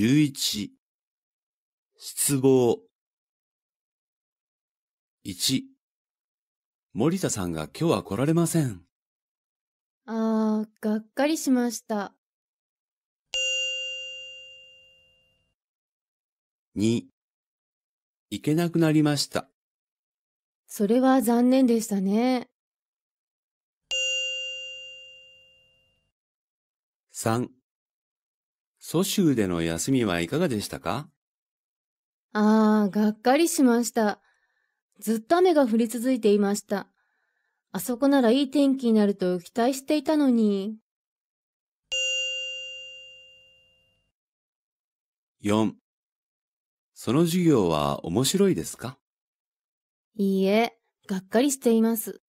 11失望1森田さんが今日は来られません。あー、がっかりしました。2行けなくなりました。それは残念でしたね。3蘇州での休みはいかがでしたかああ、がっかりしました。ずっと雨が降り続いていました。あそこならいい天気になると期待していたのに。4. その授業は面白いですかいいえ、がっかりしています。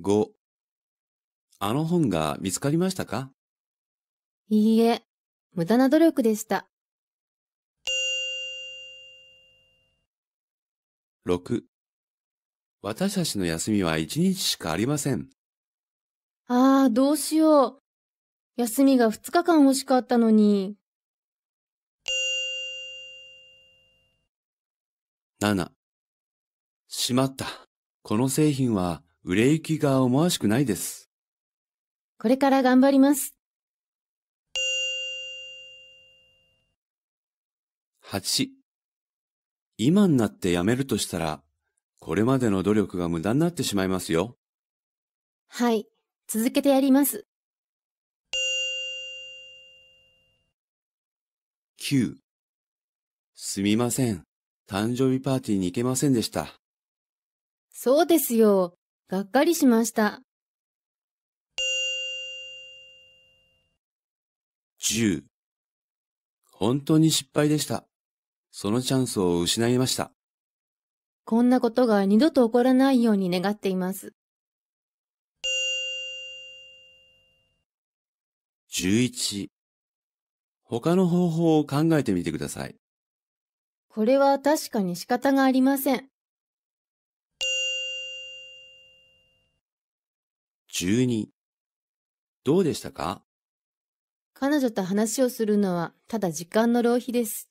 5. あの本が見つかりましたかいいえ、無駄な努力でした。6私たちの休みは一日しかありません。ああ、どうしよう。休みが二日間欲しかったのに。7しまった。この製品は売れ行きが思わしくないです。これから頑張ります。8今になって辞めるとしたら、これまでの努力が無駄になってしまいますよ。はい、続けてやります。9すみません。誕生日パーティーに行けませんでした。そうですよ。がっかりしました。10本当に失敗でした。そのチャンスを失いました。こんなことが二度と起こらないように願っています。11他の方法を考えてみてください。これは確かに仕方がありません。12どうでしたか彼女と話をするのはただ時間の浪費です。